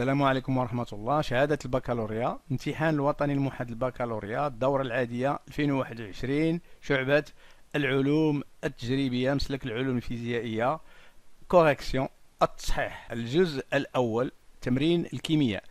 السلام عليكم ورحمة الله شهادة البكالوريا امتحان الوطني الموحد البكالوريا الدورة العادية 2021 شعبة العلوم التجريبية مسلك العلوم الفيزيائية كوريكسيون التصحيح الجزء الأول تمرين الكيمياء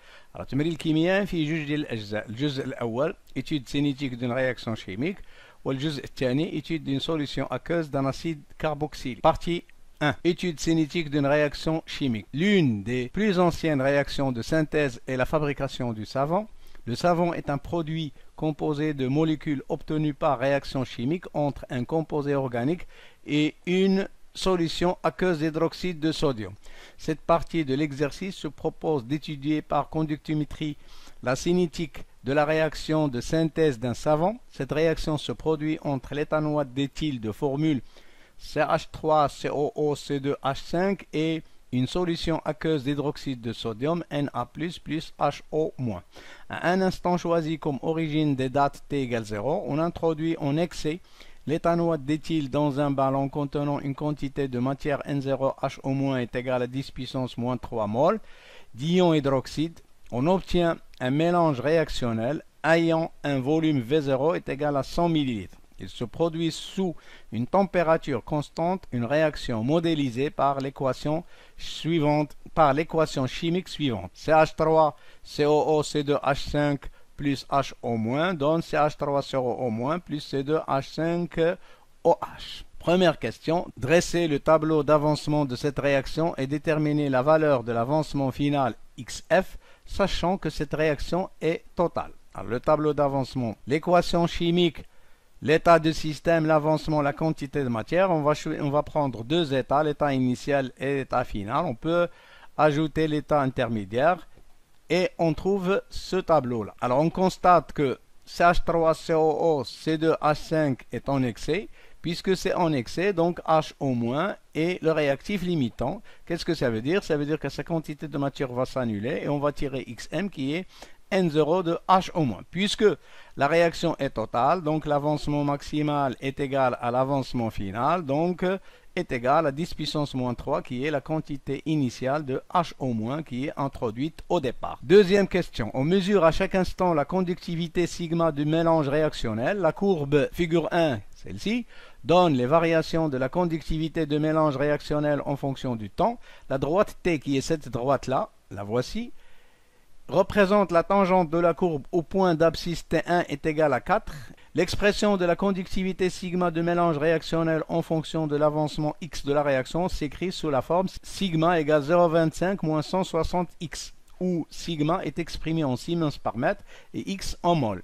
تمرين الكيمياء فيه جوج ديال الأجزاء الجزء الأول étude سينيتيك دون réaction شيميك والجزء الثاني étude دون سوليسيون اكوز دان اسيد كاربوكسيلي بارتي 1. Étude cinétique d'une réaction chimique. L'une des plus anciennes réactions de synthèse est la fabrication du savon. Le savon est un produit composé de molécules obtenues par réaction chimique entre un composé organique et une solution aqueuse d'hydroxyde de sodium. Cette partie de l'exercice se propose d'étudier par conductimétrie la cinétique de la réaction de synthèse d'un savon. Cette réaction se produit entre l'éthanoïde d'éthyle de formule CH3COOC2H5 et une solution aqueuse d'hydroxyde de sodium Na++ HO-. À un instant choisi comme origine des dates t égale 0, on introduit en excès l'éthanol d'éthyle dans un ballon contenant une quantité de matière N0HO- est égale à 10 puissance moins 3 mol d'ion hydroxyde. On obtient un mélange réactionnel ayant un volume V0 est égal à 100 ml. Il se produit sous une température constante une réaction modélisée par l'équation suivante, par l'équation chimique suivante. CH3, COO, C2H5 plus HO- donne CH3, COO- plus C2H5, OH. Première question, dresser le tableau d'avancement de cette réaction et déterminer la valeur de l'avancement final XF, sachant que cette réaction est totale. le tableau d'avancement, l'équation chimique L'état de système, l'avancement, la quantité de matière, on va, on va prendre deux états, l'état initial et l'état final. On peut ajouter l'état intermédiaire et on trouve ce tableau-là. Alors on constate que CH3COO, C2H5 est en excès, puisque c'est en excès, donc H au moins et le réactif limitant. Qu'est-ce que ça veut dire Ça veut dire que sa quantité de matière va s'annuler et on va tirer XM qui est n 0 de h au moins. Puisque la réaction est totale, donc l'avancement maximal est égal à l'avancement final, donc euh, est égal à 10 puissance moins 3 qui est la quantité initiale de H au moins qui est introduite au départ. Deuxième question. On mesure à chaque instant la conductivité sigma du mélange réactionnel. La courbe figure 1, celle-ci, donne les variations de la conductivité de mélange réactionnel en fonction du temps. La droite T qui est cette droite-là, la voici, représente la tangente de la courbe au point d'abscisse T1 est égale à 4. L'expression de la conductivité sigma de mélange réactionnel en fonction de l'avancement x de la réaction s'écrit sous la forme sigma égale 0,25 moins 160x, où sigma est exprimé en Siemens par mètre et x en mol.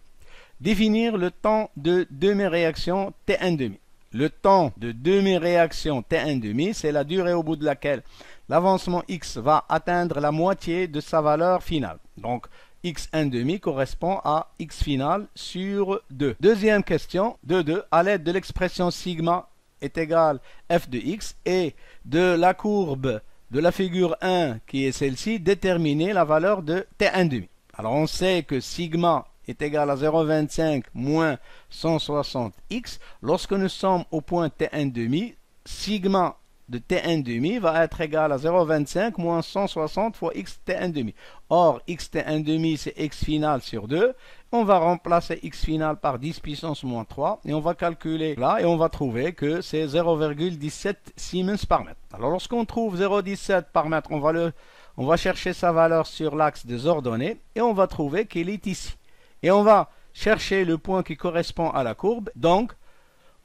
Définir le temps de demi-réaction T1 demi. Le temps de demi-réaction T1 demi, c'est la durée au bout de laquelle l'avancement x va atteindre la moitié de sa valeur finale. Donc, x1,5 correspond à x final sur 2. Deuxième question, 2, 2, à l'aide de l'expression sigma est égal f de x et de la courbe de la figure 1 qui est celle-ci, déterminer la valeur de t1,5. Alors on sait que sigma est égal à 0,25 moins 160x. Lorsque nous sommes au point t1,5, sigma de t demi va être égal à 0,25 moins 160 fois x t demi. Or, x t demi c'est x final sur 2. On va remplacer x final par 10 puissance moins 3 et on va calculer là et on va trouver que c'est 0,17 Siemens par mètre. Alors, lorsqu'on trouve 0,17 par mètre, on va, le, on va chercher sa valeur sur l'axe des ordonnées et on va trouver qu'elle est ici. Et on va chercher le point qui correspond à la courbe. Donc,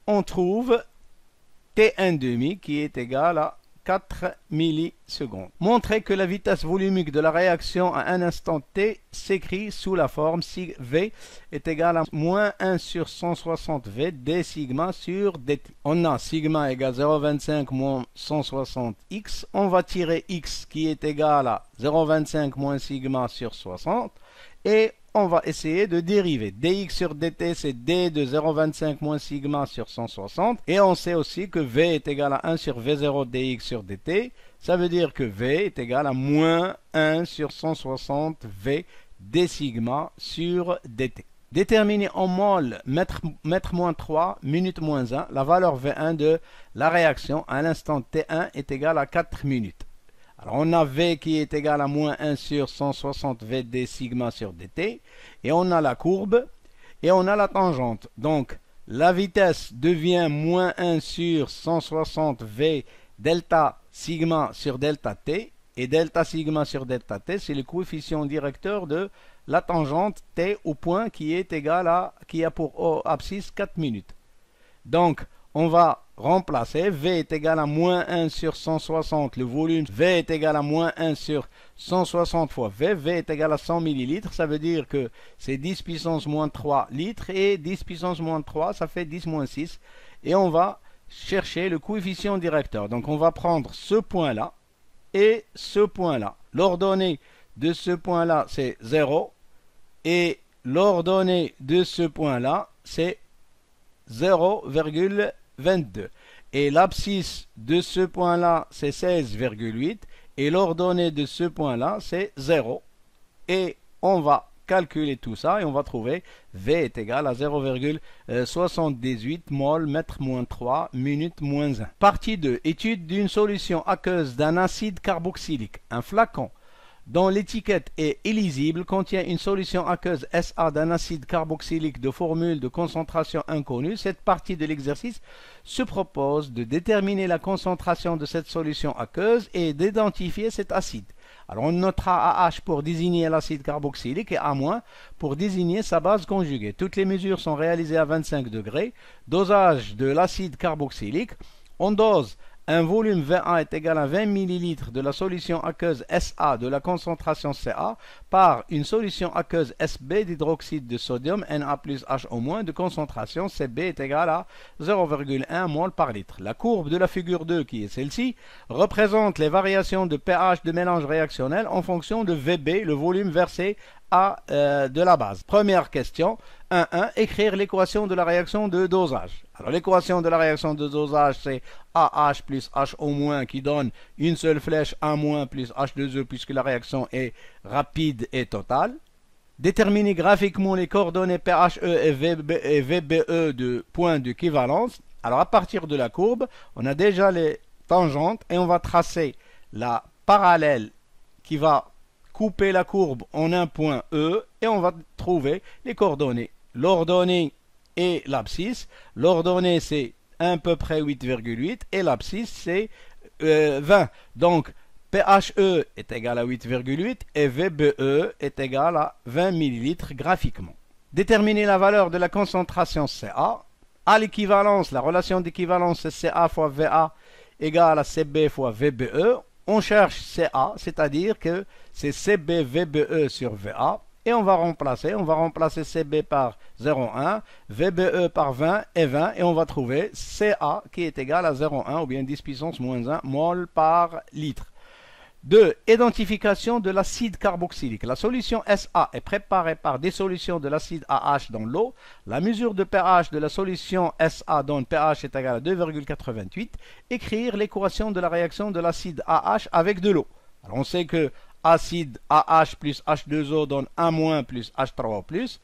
on trouve un demi qui est égal à 4 millisecondes. Montrez que la vitesse volumique de la réaction à un instant t s'écrit sous la forme si v est égal à moins 1 sur 160 v d sigma sur dt. On a sigma égale 0,25 moins 160 x. On va tirer x qui est égal à 0,25 moins sigma sur 60 et on va essayer de dériver. dx sur dt, c'est d de 0,25 moins sigma sur 160. Et on sait aussi que v est égal à 1 sur v0 dx sur dt. Ça veut dire que v est égal à moins 1 sur 160 v d sigma sur dt. Déterminer en mol mètre, mètre moins 3, minute moins 1, la valeur V1 de la réaction à l'instant T1 est égale à 4 minutes. Alors on a V qui est égal à moins 1 sur 160 VD sigma sur dt. Et on a la courbe et on a la tangente. Donc la vitesse devient moins 1 sur 160 V delta sigma sur delta t. Et delta sigma sur delta t, c'est le coefficient directeur de la tangente t au point qui est égal à, qui a pour abscisse 4 minutes. Donc, on va remplacer V est égal à moins 1 sur 160. Le volume V est égal à moins 1 sur 160 fois V. V est égal à 100 millilitres. Ça veut dire que c'est 10 puissance moins 3 litres. Et 10 puissance moins 3, ça fait 10 moins 6. Et on va chercher le coefficient directeur. Donc on va prendre ce point-là et ce point-là. L'ordonnée de ce point-là, c'est 0. Et l'ordonnée de ce point-là, c'est 0,1. 22. Et l'abscisse de ce point-là, c'est 16,8. Et l'ordonnée de ce point-là, c'est 0. Et on va calculer tout ça et on va trouver V est égal à 0,78 mol mètre moins 3 minutes moins 1. Partie 2. Étude d'une solution aqueuse d'un acide carboxylique. Un flacon dont l'étiquette est illisible contient une solution aqueuse SA d'un acide carboxylique de formule de concentration inconnue, cette partie de l'exercice se propose de déterminer la concentration de cette solution aqueuse et d'identifier cet acide. Alors on notera AH pour désigner l'acide carboxylique et A- pour désigner sa base conjuguée. Toutes les mesures sont réalisées à 25 degrés. Dosage de l'acide carboxylique. On dose un volume Va est égal à 20 ml de la solution aqueuse SA de la concentration CA par une solution aqueuse SB d'hydroxyde de sodium Na plus H au moins de concentration CB est égal à 0,1 mol par litre. La courbe de la figure 2, qui est celle-ci, représente les variations de pH de mélange réactionnel en fonction de VB, le volume versé à euh, de la base. Première question, 1. écrire l'équation de la réaction de dosage. Alors l'équation de la réaction de dosage, c'est AH plus H au moins qui donne une seule flèche A- plus H2E puisque la réaction est rapide et totale. Déterminer graphiquement les coordonnées PHE et, VBE de points d'équivalence. Alors à partir de la courbe, on a déjà les tangentes et on va tracer la parallèle qui va couper la courbe en un point E et on va trouver les coordonnées l'ordonnée et l'abscisse. L'ordonnée, c'est à peu près 8,8 et l'abscisse, c'est 20. Euh, Donc, PHE est égal à 8,8 et VBE est égal à 20 ml graphiquement. Déterminer la valeur de la concentration CA. À l'équivalence, la relation d'équivalence CA fois VA égale à CB fois VBE. On cherche CA, c'est-à-dire que c'est CB VBE sur VA et on va remplacer. On va remplacer CB par 0,1, VBE par 20 et 20 et on va trouver CA qui est égal à 0,1 ou bien 10 puissance moins 1 mol par litre. 2. Identification de l'acide carboxylique. La solution SA est préparée par des solutions de l'acide AH dans l'eau. La mesure de pH de la solution SA donne pH est égal à 2,88. Écrire l'équation de la réaction de l'acide AH avec de l'eau. Alors on sait que acide AH plus H2O donne moins plus H3O plus,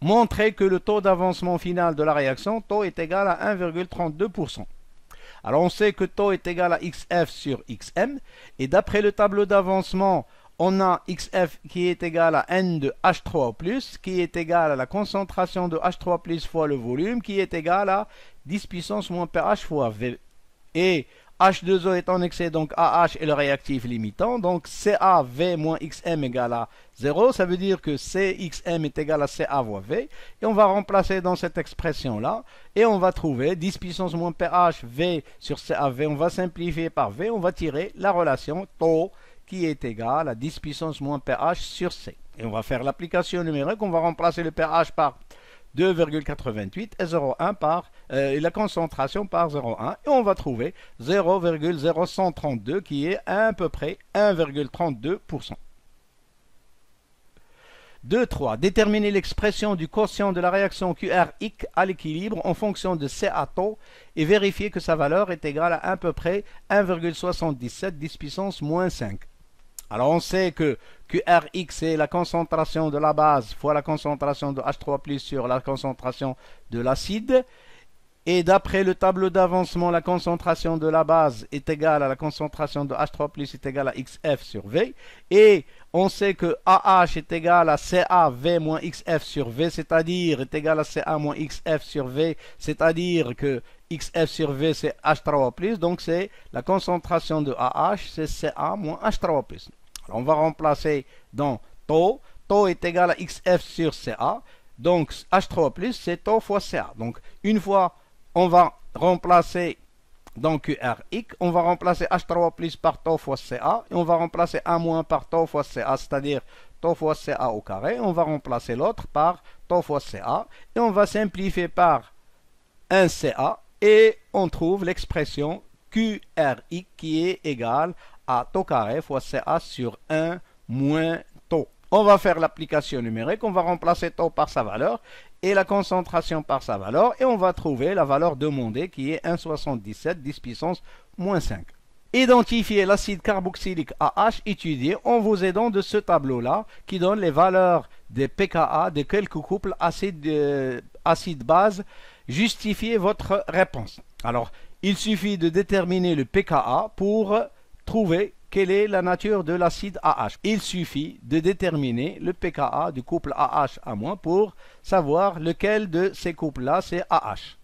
montrer que le taux d'avancement final de la réaction, taux est égal à 1,32%. Alors on sait que taux est égal à XF sur XM, et d'après le tableau d'avancement, on a XF qui est égal à N de H3O+, qui est égal à la concentration de H3+, fois le volume, qui est égal à 10 puissance moins pH fois V. Et H2O est en excès, donc AH est le réactif limitant. Donc CaV moins XM égale à 0. Ça veut dire que CXM est égal à CA V. Et on va remplacer dans cette expression-là. Et on va trouver 10 puissance moins PH V sur CAV. On va simplifier par V. On va tirer la relation taux qui est égale à 10 puissance moins PH sur C. Et on va faire l'application numérique. On va remplacer le PH par 2,88 et 0,1 par euh, la concentration par 0,1 et on va trouver 0,0132 qui est à, peu près 1,32%. 2. 3. Déterminer l'expression du quotient de la réaction QRX à l'équilibre en fonction de C taux et vérifier que sa valeur est égale à à peu près 1,77 10 puissance moins 5. Alors on sait que QRX est la concentration de la base fois la concentration de H3 sur la concentration de l'acide. Et d'après le tableau d'avancement, la concentration de la base est égale à la concentration de H3 est égale à XF sur V. Et on sait que AH est égal à CAV moins XF sur V, c'est-à-dire est égal à CA moins XF sur V, c'est-à-dire que XF sur V, c'est H3O+, donc c'est la concentration de AH, c'est CA moins H3O+. on va remplacer dans tau, tau est égal à XF sur CA, donc H3O+, c'est tau fois CA. Donc une fois, on va remplacer dans QRX, on va remplacer H3O+, par tau fois CA, et on va remplacer A- moins par tau fois CA, c'est-à-dire tau fois CA au carré, on va remplacer l'autre par tau fois CA, et on va simplifier par 1 CA, et on trouve l'expression QRI qui est égale à taux carré fois CA sur 1 moins taux. On va faire l'application numérique, on va remplacer taux par sa valeur et la concentration par sa valeur et on va trouver la valeur demandée qui est 1,77 10 puissance moins 5. Identifier l'acide carboxylique AH étudié en vous aidant de ce tableau-là qui donne les valeurs des pKa de quelques couples acide-base euh, acide base Justifiez votre réponse. Alors, il suffit de déterminer le pKa pour trouver quelle est la nature de l'acide AH. Il suffit de déterminer le pKa du couple AH à moins pour savoir lequel de ces couples-là c'est AH.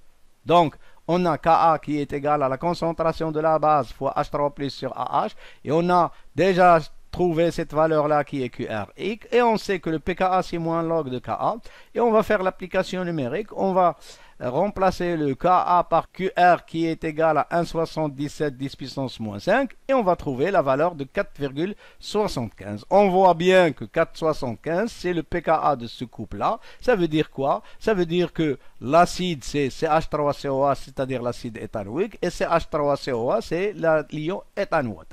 Donc, on a Ka qui est égal à la concentration de la base fois H3 sur AH et on a déjà trouver cette valeur-là qui est QRX. Et on sait que le PKA, c'est moins log de KA. Et on va faire l'application numérique. On va remplacer le KA par QR qui est égal à 1,77 10 puissance moins 5 et on va trouver la valeur de 4,75. On voit bien que 4,75 c'est le pKa de ce couple-là. Ça veut dire quoi Ça veut dire que l'acide c'est CH3COA, c'est-à-dire l'acide éthanoïque et CH3COA c'est l'ion éthanoate.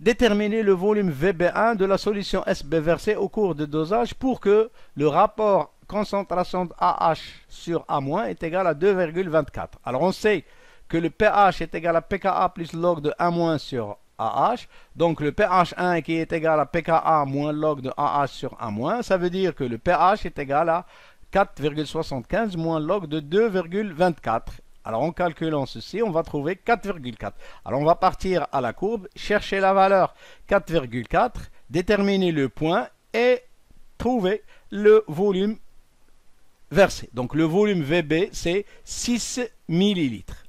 Déterminer le volume VB1 de la solution SB versée au cours de dosage pour que le rapport concentration de AH sur A- est égal à 2,24. Alors on sait que le pH est égal à pKa plus log de A- sur AH. Donc le pH1 qui est égal à pKa moins log de AH sur A-, ça veut dire que le pH est égal à 4,75 moins log de 2,24. Alors en calculant ceci, on va trouver 4,4. Alors on va partir à la courbe, chercher la valeur 4,4, déterminer le point et trouver le volume versé. Donc le volume VB, c'est 6 millilitres.